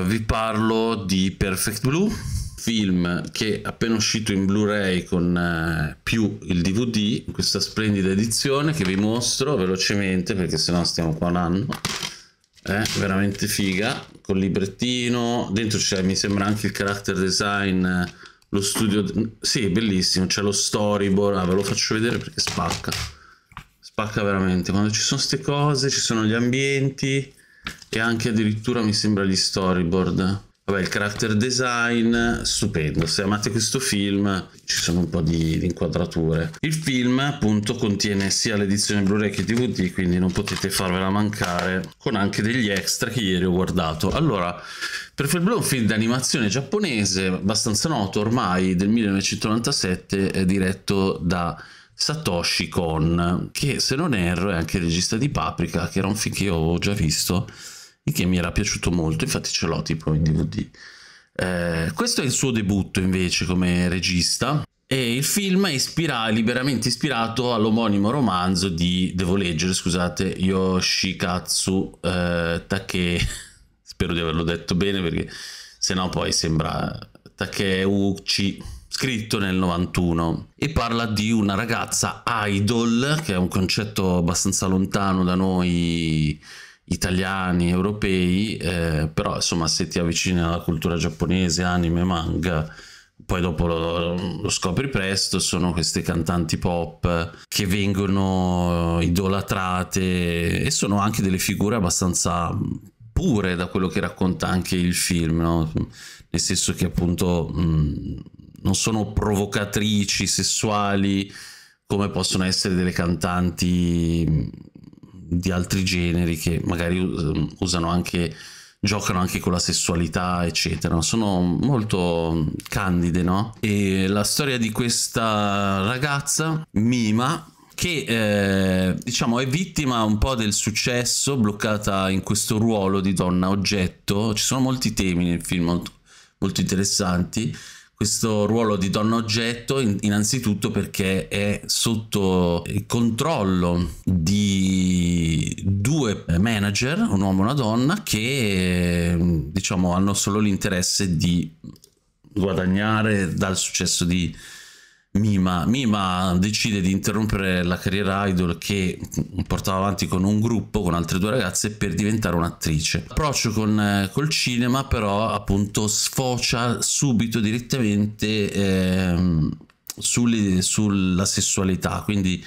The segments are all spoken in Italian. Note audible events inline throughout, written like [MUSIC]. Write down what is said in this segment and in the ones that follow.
vi parlo di Perfect Blue, film che è appena uscito in Blu-ray con eh, più il DVD, questa splendida edizione che vi mostro velocemente perché sennò stiamo qua un anno. È veramente figa, col librettino, dentro c'è mi sembra anche il character design, lo studio, sì bellissimo, c'è lo storyboard, ah, ve lo faccio vedere perché spacca, spacca veramente, quando ci sono queste cose, ci sono gli ambienti, e anche addirittura mi sembra gli storyboard. Vabbè, il character design, stupendo. Se amate questo film, ci sono un po' di, di inquadrature. Il film, appunto, contiene sia l'edizione Blu-ray che DVD, quindi non potete farvela mancare, con anche degli extra che ieri ho guardato. Allora, Perfect Blue è un film d'animazione giapponese, abbastanza noto ormai, del 1997, diretto da Satoshi Kon, che se non erro è anche il regista di Paprika, che era un film che io avevo già visto e che mi era piaciuto molto, infatti ce l'ho tipo in DVD. Eh, questo è il suo debutto invece come regista e il film è ispira liberamente ispirato all'omonimo romanzo di, devo leggere, scusate, Yoshikatsu eh, Take, [LAUGHS] spero di averlo detto bene perché se no poi sembra Uchi scritto nel 91 e parla di una ragazza idol, che è un concetto abbastanza lontano da noi italiani, europei, eh, però insomma se ti avvicini alla cultura giapponese, anime, manga, poi dopo lo, lo, scopri presto, sono queste cantanti pop che vengono idolatrate e sono anche delle figure abbastanza pure da quello che racconta anche il film, no? nel senso che appunto mh, non sono provocatrici sessuali come possono essere delle cantanti di altri generi che magari ehm, usano anche giocano anche con la sessualità eccetera sono molto candide no e la storia di questa ragazza Mima che eh, diciamo è vittima un po' del successo bloccata in questo ruolo di donna oggetto ci sono molti temi nel film molto, molto interessanti questo ruolo di donna oggetto innanzitutto perché è sotto il controllo di due manager, un uomo e una donna, che diciamo hanno solo l'interesse di guadagnare dal successo di, Mima. Mima decide di interrompere la carriera idol che portava avanti con un gruppo, con altre due ragazze, per diventare un'attrice. L'approccio con, eh, col cinema però appunto sfocia subito direttamente eh, sulle, sulla sessualità, quindi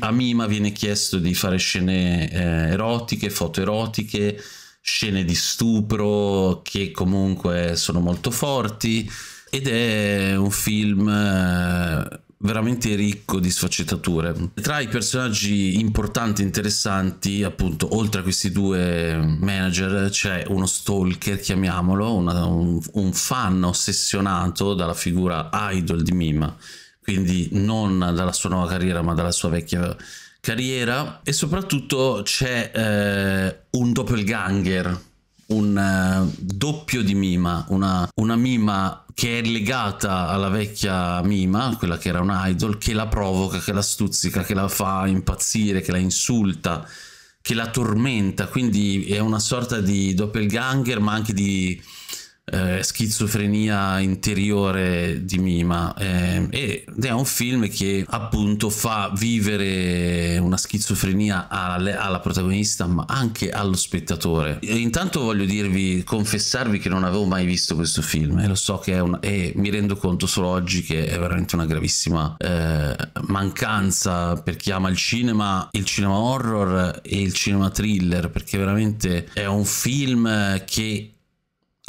a Mima viene chiesto di fare scene eh, erotiche, foto erotiche, scene di stupro che comunque sono molto forti ed è un film eh, veramente ricco di sfaccettature. Tra i personaggi importanti e interessanti, appunto, oltre a questi due manager, c'è uno stalker, chiamiamolo, una, un, un, fan ossessionato dalla figura idol di Mima, quindi non dalla sua nuova carriera, ma dalla sua vecchia carriera. E soprattutto c'è eh, un doppelganger un uh, doppio di Mima, una, una, Mima che è legata alla vecchia Mima, quella che era un idol, che la provoca, che la stuzzica, che la fa impazzire, che la insulta, che la tormenta, quindi è una sorta di doppelganger ma anche di eh, schizofrenia interiore di Mima eh, ed è un film che appunto fa vivere una schizofrenia alle, alla protagonista ma anche allo spettatore. E intanto voglio dirvi, confessarvi che non avevo mai visto questo film e lo so che è un... e mi rendo conto solo oggi che è veramente una gravissima eh, mancanza per chi ama il cinema, il cinema horror e il cinema thriller perché veramente è un film che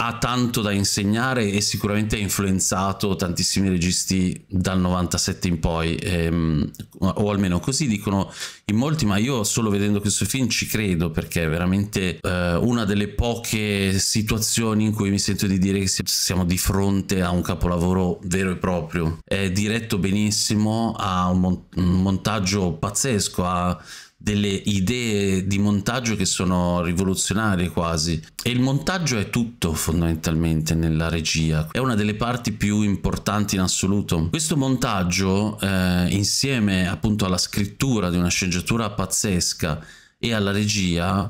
ha tanto da insegnare e sicuramente ha influenzato tantissimi registi dal 97 in poi, ehm, o almeno così dicono in molti, ma io solo vedendo questo film ci credo perché è veramente eh, una delle poche situazioni in cui mi sento di dire che siamo di fronte a un capolavoro vero e proprio. È diretto benissimo, ha un, mon un montaggio pazzesco, ha delle idee di montaggio che sono rivoluzionarie quasi e il montaggio è tutto fondamentalmente nella regia è una delle parti più importanti in assoluto questo montaggio eh, insieme appunto alla scrittura di una sceneggiatura pazzesca e alla regia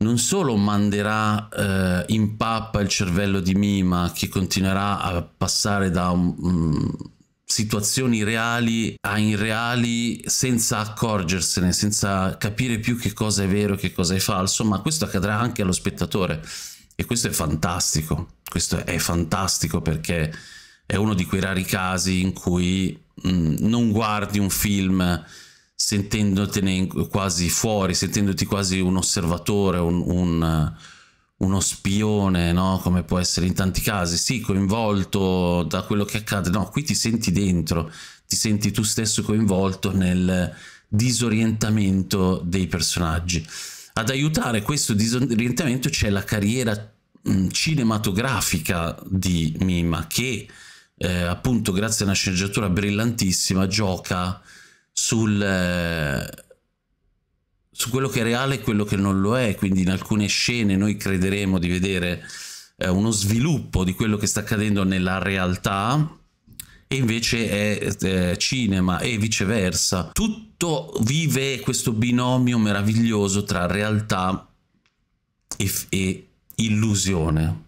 non solo manderà eh, in pappa il cervello di Mima che continuerà a passare da un, mm, situazioni reali a irreali senza accorgersene, senza capire più che cosa è vero e che cosa è falso, ma questo accadrà anche allo spettatore e questo è fantastico, questo è fantastico perché è uno di quei rari casi in cui mh, mm, non guardi un film sentendotene quasi fuori, sentendoti quasi un osservatore, un, un uno spione, no? come può essere in tanti casi, sì, coinvolto da quello che accade, no, qui ti senti dentro, ti senti tu stesso coinvolto nel disorientamento dei personaggi. Ad aiutare questo disorientamento c'è la carriera cinematografica di Mima che eh, appunto grazie a una sceneggiatura brillantissima gioca sul... Eh, su quello che è reale e quello che non lo è, quindi in alcune scene noi crederemo di vedere eh, uno sviluppo di quello che sta accadendo nella realtà e invece è eh, cinema e viceversa. Tutto vive questo binomio meraviglioso tra realtà e, e illusione.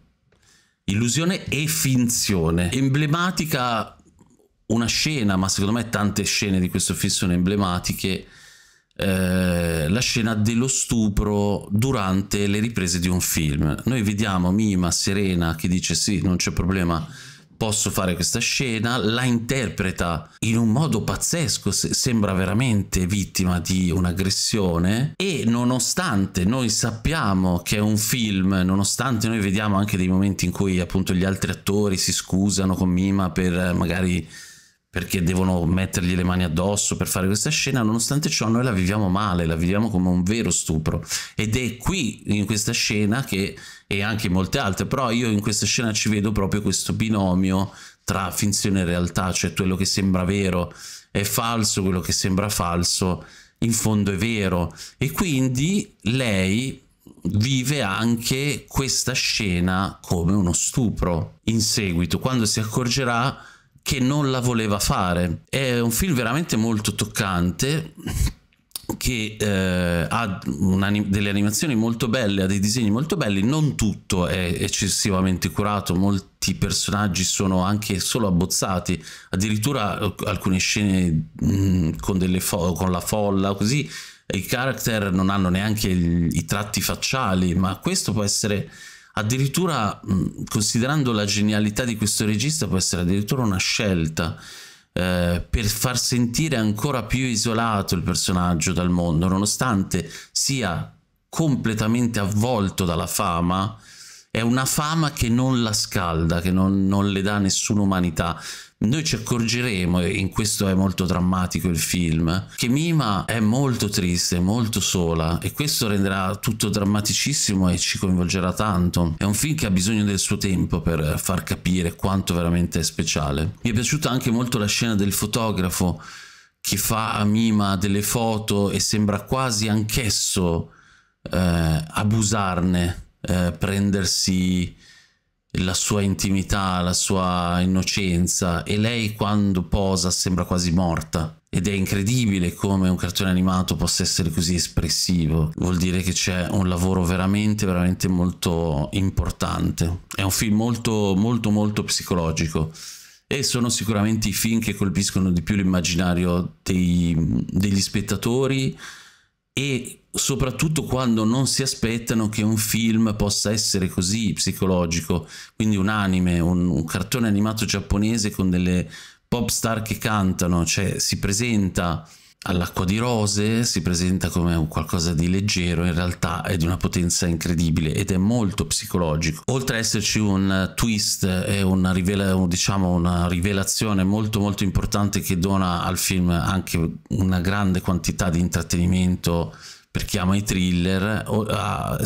Illusione e finzione. Emblematica una scena, ma secondo me tante scene di questo film sono emblematiche eh, la scena dello stupro durante le riprese di un film. Noi vediamo Mima serena che dice sì, non c'è problema, posso fare questa scena, la interpreta in un modo pazzesco, sembra veramente vittima di un'aggressione e nonostante noi sappiamo che è un film, nonostante noi vediamo anche dei momenti in cui appunto gli altri attori si scusano con Mima per magari perché devono mettergli le mani addosso per fare questa scena, nonostante ciò noi la viviamo male, la viviamo come un vero stupro. Ed è qui in questa scena che, e anche in molte altre, però io in questa scena ci vedo proprio questo binomio tra finzione e realtà, cioè quello che sembra vero è falso, quello che sembra falso in fondo è vero. E quindi lei vive anche questa scena come uno stupro. In seguito, quando si accorgerà che non la voleva fare. È un film veramente molto toccante che eh, ha delle animazioni molto belle, ha dei disegni molto belli, non tutto è eccessivamente curato, molti personaggi sono anche solo abbozzati, addirittura eh, alcune scene mh, mm, con, con, la folla, così i character non hanno neanche i tratti facciali, ma questo può essere addirittura considerando la genialità di questo regista può essere addirittura una scelta eh, per far sentire ancora più isolato il personaggio dal mondo, nonostante sia completamente avvolto dalla fama, è una fama che non la scalda, che non, non le dà nessuna umanità noi ci accorgeremo, e in questo è molto drammatico il film, che Mima è molto triste, molto sola e questo renderà tutto drammaticissimo e ci coinvolgerà tanto. È un film che ha bisogno del suo tempo per far capire quanto veramente è speciale. Mi è piaciuta anche molto la scena del fotografo che fa a Mima delle foto e sembra quasi anch'esso eh, abusarne, eh, prendersi la sua intimità, la sua innocenza e lei quando posa sembra quasi morta. Ed è incredibile come un cartone animato possa essere così espressivo. Vuol dire che c'è un lavoro veramente, veramente molto importante. È un film molto, molto, molto psicologico. E sono sicuramente i film che colpiscono di più l'immaginario degli spettatori e soprattutto quando non si aspettano che un film possa essere così psicologico, quindi un anime, un, un cartone animato giapponese con delle pop star che cantano, cioè si presenta all'acqua di rose si presenta come un qualcosa di leggero, in realtà è di una potenza incredibile ed è molto psicologico. Oltre ad esserci un twist e una, rivela diciamo una rivelazione molto molto importante che dona al film anche una grande quantità di intrattenimento per chi ama i thriller,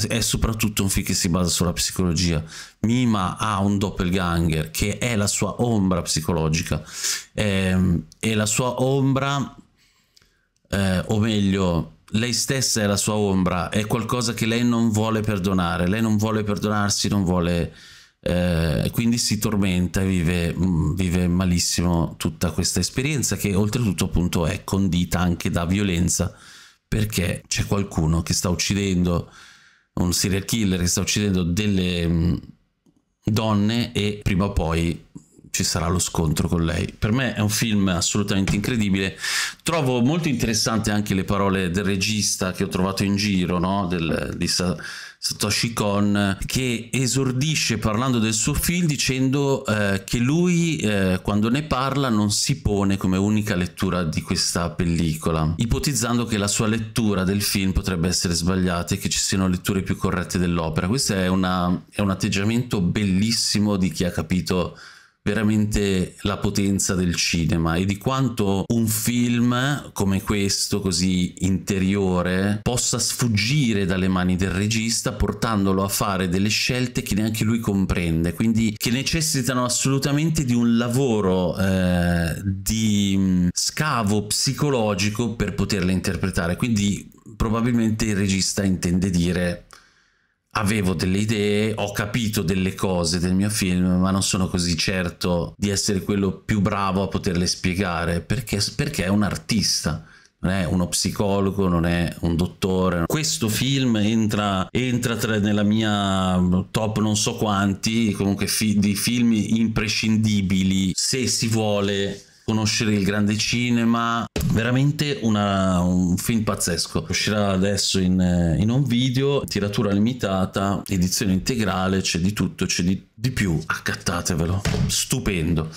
è soprattutto un film che si basa sulla psicologia. Mima ha un doppelganger che è la sua ombra psicologica ehm, e la sua ombra eh, o meglio, lei stessa è la sua ombra, è qualcosa che lei non vuole perdonare, lei non vuole perdonarsi, non vuole... Eh, quindi si tormenta e vive, mm, vive, malissimo tutta questa esperienza che oltretutto appunto è condita anche da violenza perché c'è qualcuno che sta uccidendo un serial killer che sta uccidendo delle mm, donne e prima o poi ci sarà lo scontro con lei. Per me è un film assolutamente incredibile. Trovo molto interessante anche le parole del regista che ho trovato in giro, no? del, di Satoshi Kon, che esordisce parlando del suo film dicendo eh, che lui eh, quando ne parla non si pone come unica lettura di questa pellicola, ipotizzando che la sua lettura del film potrebbe essere sbagliata e che ci siano letture più corrette dell'opera. Questo è, una, è un atteggiamento bellissimo di chi ha capito veramente la potenza del cinema e di quanto un film come questo, così interiore, possa sfuggire dalle mani del regista portandolo a fare delle scelte che neanche lui comprende, quindi che necessitano assolutamente di un lavoro eh, di scavo psicologico per poterle interpretare. Quindi probabilmente il regista intende dire avevo delle idee, ho capito delle cose del mio film, ma non sono così certo di essere quello più bravo a poterle spiegare, perché, perché è un artista non è uno psicologo, non è un dottore. Questo film entra, entra tra, nella mia top non so quanti, comunque fi, di film imprescindibili se si vuole conoscere il grande cinema, veramente una, un film pazzesco. Uscirà adesso in, eh, in, un video, tiratura limitata, edizione integrale, c'è di tutto, c'è di, di più, accattatevelo, stupendo.